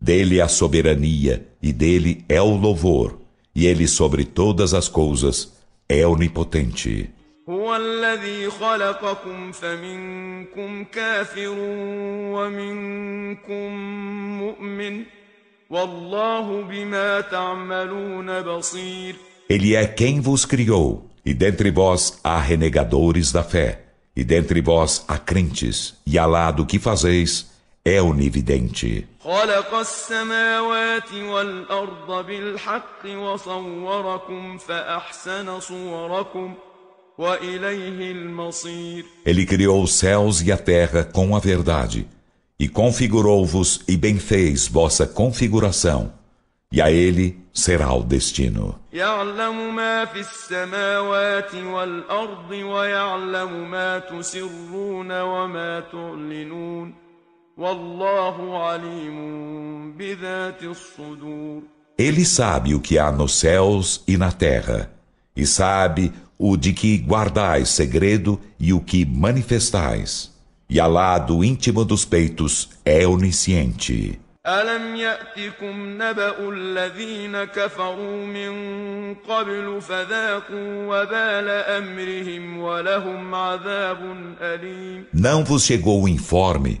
Dele a soberania e dele é o louvor, e ele sobre todas as coisas é onipotente. Ele é quem vos criou, e dentre vós há renegadores da fé, e dentre vós há crentes, e Alá do que fazeis é onividente. Ele criou os céus e a terra com a verdade, e configurou-vos e bem fez vossa configuração, e a ele será o destino. Ele sabe o que há nos céus e na terra, e sabe o de que guardais segredo e o que manifestais. E Alá do íntimo dos peitos é onisciente. ألم يأتكم نبأ الذين كفروا من قبل فذاقوا وبال أمرهم ولهم عذاب أليم Não vos chegou o informe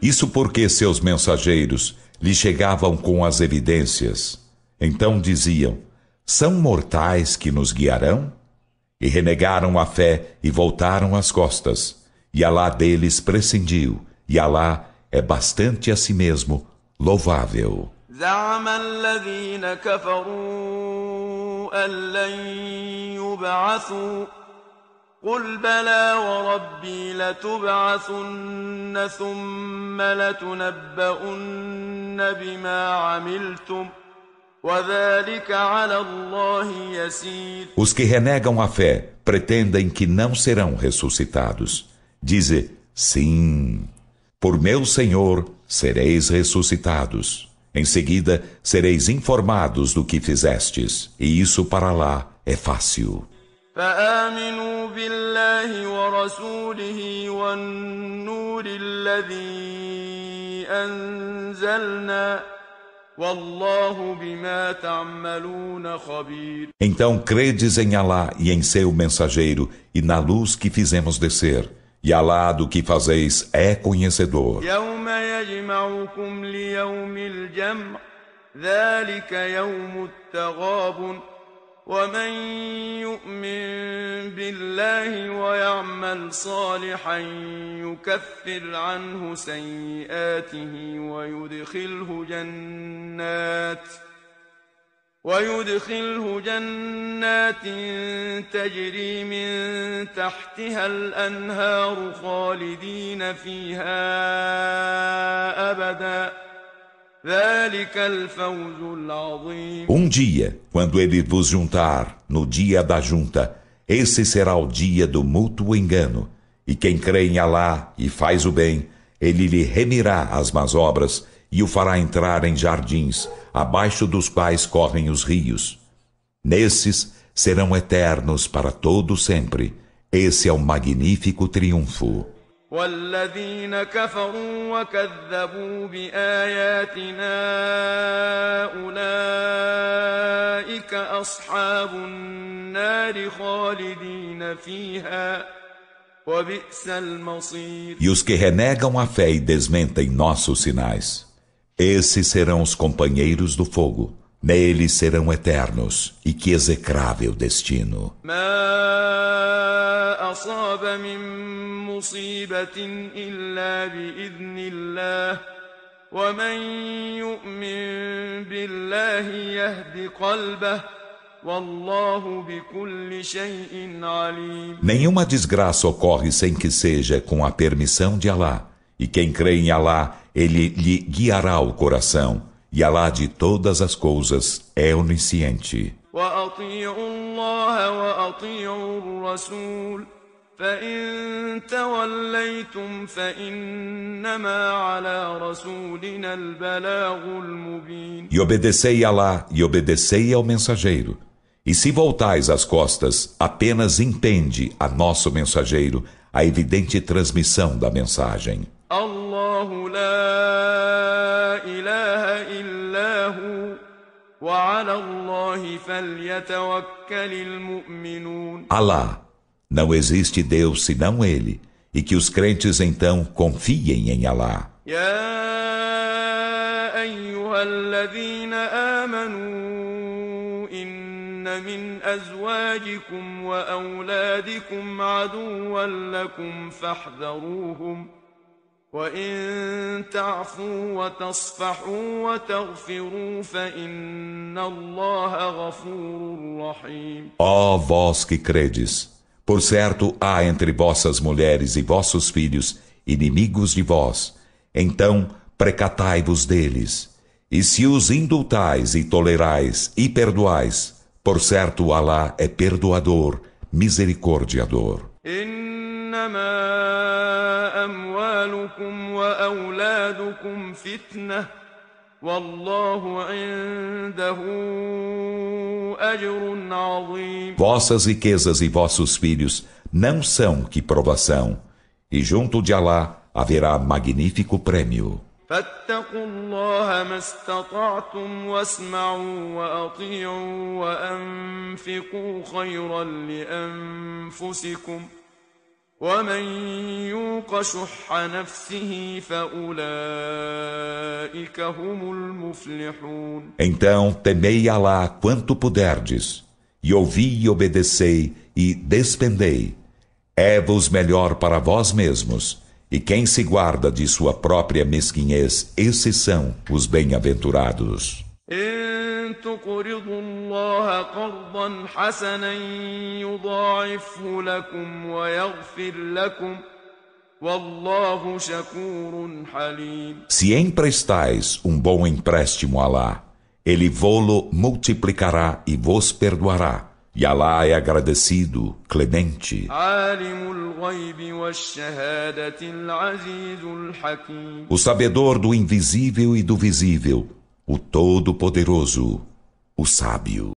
Isso porque seus mensageiros lhe chegavam com as evidências. Então diziam: São mortais que nos guiarão? E renegaram a fé e voltaram as costas. E Alá deles prescindiu, e Alá é bastante a si mesmo louvável. Zama قل بلى وربي لتبعثن ثم لتنبؤن بما عملتم Os que renegam a fé pretendem que não serão ressuscitados. Dize, sim, por meu Senhor sereis ressuscitados. Em seguida sereis informados do que fizestes, e isso para lá é fácil. فآمنوا بالله ورسوله والنور الذي أنزلنا Então credes em Alá e em seu mensageiro e na luz que fizemos descer. E Alá do que fazeis é conhecedor. ذلك يوم التغابن ومن يؤمن بالله ويعمل صالحا يكفر عنه سيئاته ويدخله جنات ويدخله جنات تجري من تحتها الأنهار خالدين فيها أبداً Um dia, quando ele vos juntar, no dia da junta, esse será o dia do mútuo engano. E quem crê em Alá e faz o bem, ele lhe remirá as más obras e o fará entrar em jardins, abaixo dos quais correm os rios. Nesses serão eternos para todo sempre. Esse é o magnífico triunfo. والذين كفروا وكذبوا بآياتنا أولئك أصحاب النار خالدين فيها وبئس المصير E os que renegam a fé e desmentem nossos sinais, esses serão os companheiros do fogo. Neles serão eternos, e que execrável destino. Mas... ما أصاب من مصيبة إلا بإذن الله ومن يؤمن بالله يهد قلبه Nenhuma desgraça ocorre sem que seja com a permissão de Allah e quem crê em Allah ele lhe guiará o coração, e Allah de todas as coisas é onisciente. E obedecei a Allah e obedecei ao mensageiro. E se voltais as costas, apenas entende a nosso mensageiro a evidente transmissão da mensagem. Allahu Alá, não existe Deus senão Ele, e que os crentes então confiem em Alá. من أزواجكم وأولادكم عدوا لكم فاحذروهم وإن Ó vós que credes, por certo há entre vossas mulheres e vossos filhos inimigos de vós, então precatai-vos deles. E se os indultais e tolerais e perdoais, por certo Alá é perdoador, misericordiador. إنما إنما أموالكم وأولادكم فتنة والله عنده أجر عظيم Vossas riquezas e vossos filhos não são que provação, e junto de Alá haverá magnífico prêmio. فاتقوا الله ما استطعتم واسمعوا وأطيعوا وأنفقوا خيرا لأنفسكم ۖ então temei Alá quanto puderdes e ouvi e obedecei e despendei é-vos melhor para vós mesmos e quem se guarda de sua própria mesquinhez esses são os bem-aventurados تقرضوا الله قرضا حسنا يضاعفه لكم ويغفر لكم والله شكور حليم Se emprestais um bom empréstimo a Allah, ele vô-lo multiplicará e vos perdoará. E Allah é agradecido, clemente. O sabedor do invisível e do visível, o Todo-Poderoso, o Sábio.